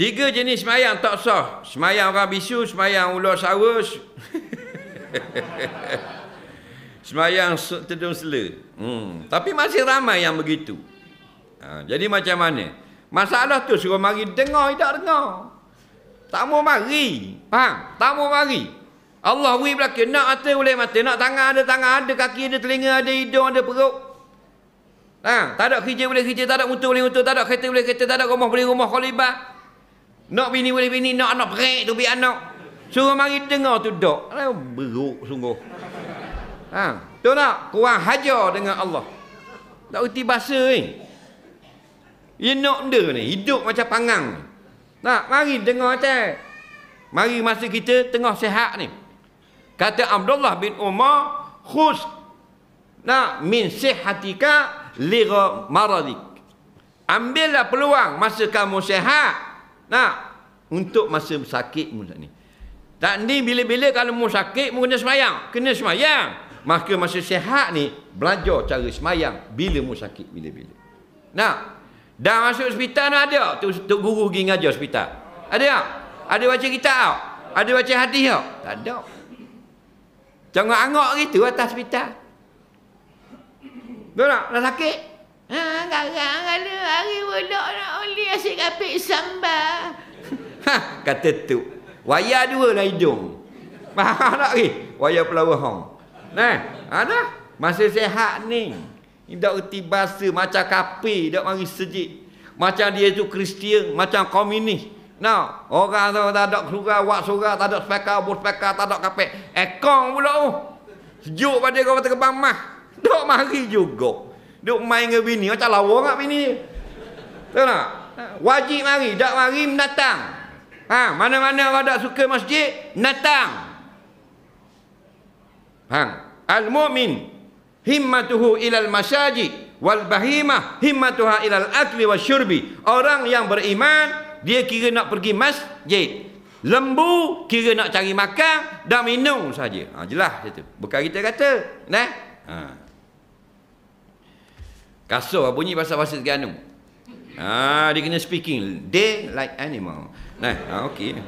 Tiga jenis semayang tak sah. Semayang orang bisu, semayang ular sawa. semayang tedung sela. Hmm. Tapi masih ramai yang begitu. Ha, jadi macam mana? Masalah tu suruh mari dengar, tak dengar. Tak mau mari. Faham? Tak mau mari. Allah beri belakang. Nak mata boleh mata. Nak tangan ada tangan, ada kaki, ada telinga, ada hidung, ada perut. Ha, tak ada kerja boleh kerja, tak ada motor boleh motor, tak ada kereta boleh kereta, tak ada rumah boleh rumah, kalibah. Nak bini boleh bini, nak anak berik tu biar anak. Suruh mari dengar tu dok. Beruk sungguh. Ha. Tu nak, kurang hajar dengan Allah. Tak uti bahasa ni. Eh. Ia nak dia ni, hidup macam panggang. Nak, mari dengar macam. Mari masa kita tengah sehat ni. Kata Abdullah bin Umar, khus. Nak, min sihatika lira maradik. Ambillah peluang masa kamu sehat Nah, untuk masa sakit mu ni. Tak ni bila-bila kalau mu sakit mu kena semayang. Kena semayang. Maka masa sihat ni belajar cara semayang bila mu sakit bila-bila. Nah, dah masuk hospital ni ada tu, tu guru pergi ngajar hospital. Ada tak? Ada baca kitab tak? Ada baca hadis tak? Tak ada. Jangan angok gitu atas hospital. Betul tak? Dah sakit? Ha, garang, garang, hari bodoh nak asyik kapik sambal. Ha, kata tu. Waya dua lah hidung. Faham tak ni? Waya pelawa hong. Nah, ada. Ha, Masih sehat ni. Tak erti bahasa macam kapi, tak mari sejik. Macam dia tu Kristian, macam komunis. No, orang tu tak ada surga, wak surga, tak ada speka, bus speka, tak ada kapi. Ekong pula tu. Oh. Sejuk pada kau terkebang mah. Tak mari juga. Duk main dengan bini, macam lawa kat bini. Tahu tak? Wajib mari, dak mari menatang. Ha, mana-mana orang tak suka masjid, menatang. Ha, al-mu'min himmatuhu ilal masajid wal bahimah himmatuha ilal akli wa syurbi. Orang yang beriman, dia kira nak pergi masjid. Lembu kira nak cari makan dan minum saja. Ha, jelas itu. Bukan kita kata. Nah. Ha. Kasur bunyi bahasa pasal segala Ah, dia kena speaking. They like animal. Nah, ah, okey.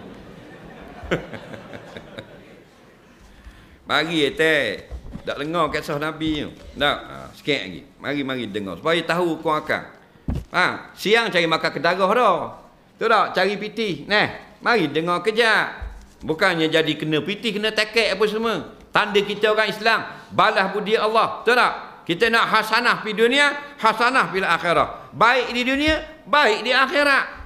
mari teh. Tak dengar kisah Nabi tu. Tak? Ah, sikit lagi. Mari, mari dengar. Supaya tahu kuang akan. Ah, siang cari makan kedarah dah. Tu tak? Cari piti. Nah, mari dengar kejap. Bukannya jadi kena piti, kena tekek apa semua. Tanda kita orang Islam. Balas budi Allah. Tu tak? Kita nak hasanah di dunia, hasanah di akhirah. Baik di dunia, baik di akhirat.